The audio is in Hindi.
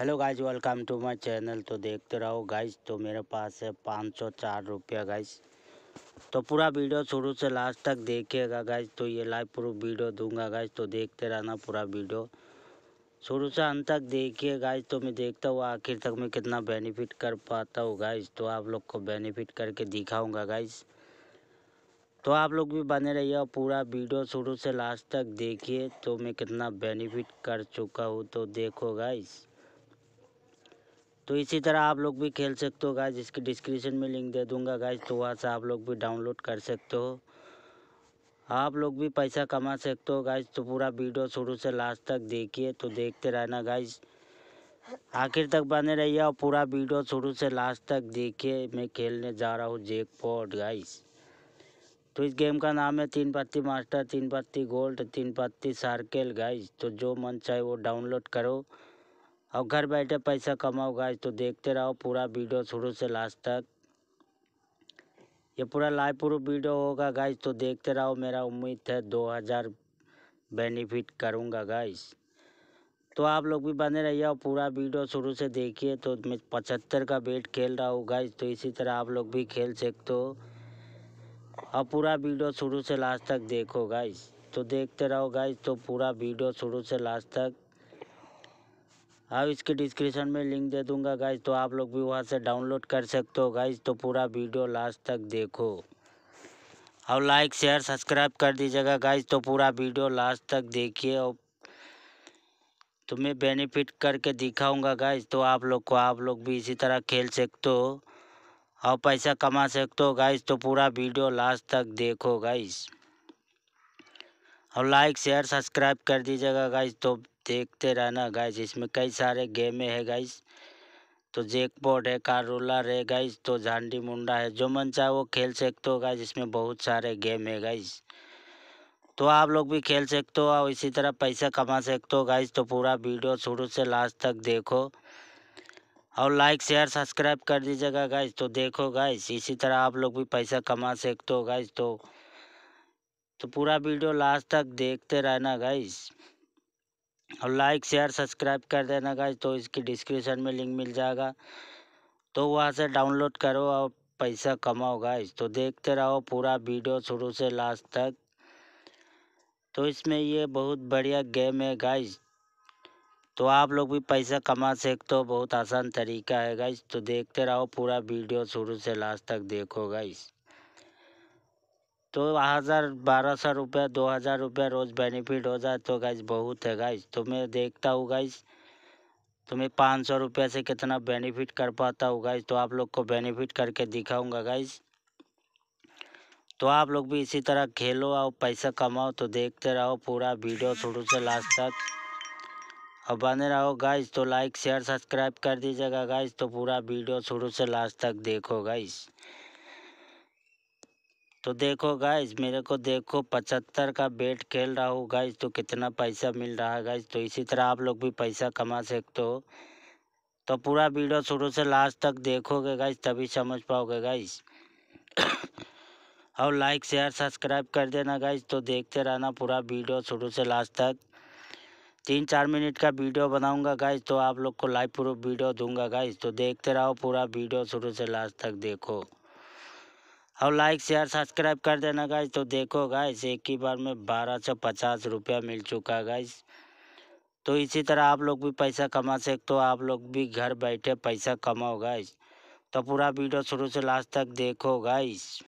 hello guys welcome to my channel तो देखते रहो गाइज तो मेरे पास है पाँच सौ चार रुपया गाइज तो पूरा वीडियो शुरू से लास्ट तक देखिएगा गाइज तो ये लाइव प्रूफ वीडियो दूंगा गाइज तो देखते रहना पूरा वीडियो शुरू से अंत तक देखिए गाइज तो मैं देखता हूँ आखिर तक मैं कितना बेनिफिट कर पाता हूँ गाइज तो आप लोग को बेनिफिट करके दिखाऊँगा गाइज़ तो आप लोग भी बने रहिए और पूरा वीडियो शुरू से लास्ट तक देखिए तो मैं कितना बेनिफिट कर चुका हूँ तो देखो गाइज़ तो इसी तरह आप लोग भी खेल सकते हो गाइज इसकी डिस्क्रिप्शन में लिंक दे दूंगा गाइज तो वहाँ से आप लोग भी डाउनलोड कर सकते हो आप लोग भी पैसा कमा सकते हो गाइज तो पूरा वीडियो शुरू से लास्ट तक देखिए तो देखते रहना गाइज आखिर तक बने रहिए और पूरा वीडियो शुरू से लास्ट तक देखिए मैं खेलने जा रहा हूँ जेक पॉट गाइज तो इस गेम का नाम है तीन पत्ती मास्टर तीन पत्ती गोल्ड तीन पत्ती सार्केल गाइज तो जो मन चाहे वो डाउनलोड करो और घर बैठे पैसा कमाओ गाइस तो देखते रहो पूरा वीडियो शुरू से लास्ट तक ये पूरा लाइव प्रूफ वीडियो होगा गाइस तो देखते रहो मेरा उम्मीद है दो हज़ार बेनिफिट करूँगा गाइस तो आप लोग भी बने रहिए और पूरा वीडियो शुरू से देखिए तो मैं पचहत्तर का बेट खेल रहा हूँ गाइज तो इसी तरह आप लोग भी खेल सकते हो और पूरा वीडियो शुरू से लास्ट तक देखो गाइज तो देखते रहो गाइज तो पूरा वीडियो शुरू से लास्ट तक हाँ इसके डिस्क्रिप्शन में लिंक दे दूंगा गाइज तो आप लोग भी वहाँ से डाउनलोड कर सकते हो गाइज तो पूरा वीडियो लास्ट तक देखो और लाइक शेयर सब्सक्राइब कर दीजिएगा गाइज तो पूरा वीडियो लास्ट तक देखिए और तुम्हें बेनिफिट करके दिखाऊंगा गाइज तो आप लोग को आप लोग भी इसी तरह खेल सकते हो और पैसा कमा सकते हो गाइज तो पूरा वीडियो लास्ट तक देखो गाइज और लाइक शेयर सब्सक्राइब कर दीजिएगा गाइज तो देखते रहना गाइस इसमें कई सारे गेमें है गाइस तो जैकपॉट है कार रोलर है गाइस तो झांडी मुंडा है जो मन चाहे वो खेल सकते हो गाइस इसमें बहुत सारे गेम है गाइस तो आप लोग भी खेल सकते हो और इसी तरह पैसा कमा सकते हो गाइस तो पूरा वीडियो शुरू से लास्ट तक देखो और लाइक शेयर सब्सक्राइब कर दीजिएगा गाइस तो देखो गाइस इसी तरह आप लोग भी पैसा कमा सकते हो गाइस तो तो पूरा वीडियो लास्ट तक देखते रहना गाइस और लाइक शेयर सब्सक्राइब कर देना गाइज तो इसकी डिस्क्रिप्शन में लिंक मिल जाएगा तो वहाँ से डाउनलोड करो और पैसा कमाओ गाइज तो देखते रहो पूरा वीडियो शुरू से लास्ट तक तो इसमें ये बहुत बढ़िया गेम है गाइज तो आप लोग भी पैसा कमा सकते हो बहुत आसान तरीका है गाइज तो देखते रहो पूरा वीडियो शुरू से लास्ट तक देखो गाइज़ तो हज़ार बारह सौ रुपया दो हज़ार रुपया रोज़ बेनिफिट हो जाए तो गाइज बहुत है गाइज तो मैं देखता हूँ गाइज तो मैं पाँच सौ रुपये से कितना बेनिफिट कर पाता हूँ गाइज तो आप लोग को बेनिफिट करके दिखाऊंगा गाइज तो आप लोग भी इसी तरह खेलो और पैसा कमाओ तो देखते रहो पूरा वीडियो शुरू से लास्ट तक और बने रहो गाइज तो लाइक शेयर सब्सक्राइब कर दीजिएगा गाइज तो पूरा वीडियो शुरू से लास्ट तक देखो गाइज़ तो देखो गाइज मेरे को देखो पचहत्तर का बेट खेल रहा हूँ गाइज तो कितना पैसा मिल रहा है गाइज तो इसी तरह आप लोग भी पैसा कमा सकते हो तो पूरा वीडियो शुरू से लास्ट तक देखोगे गाइज तभी समझ पाओगे गाइज और लाइक शेयर सब्सक्राइब कर देना गाइज तो देखते रहना पूरा वीडियो शुरू से लास्ट तक तीन चार मिनट का वीडियो बनाऊंगा गाइज तो आप लोग को लाइव प्रूफ वीडियो दूंगा गाइज तो देखते रहो पूरा वीडियो शुरू से लास्ट तक देखो और लाइक शेयर सब्सक्राइब कर देना गाइस तो देखो गाइस एक ही बार में बारह सौ पचास रुपया मिल चुका है गाइज तो इसी तरह आप लोग भी पैसा कमा सकते तो आप लोग भी घर बैठे पैसा कमाओ गाइस तो पूरा वीडियो शुरू से लास्ट तक देखो गाइस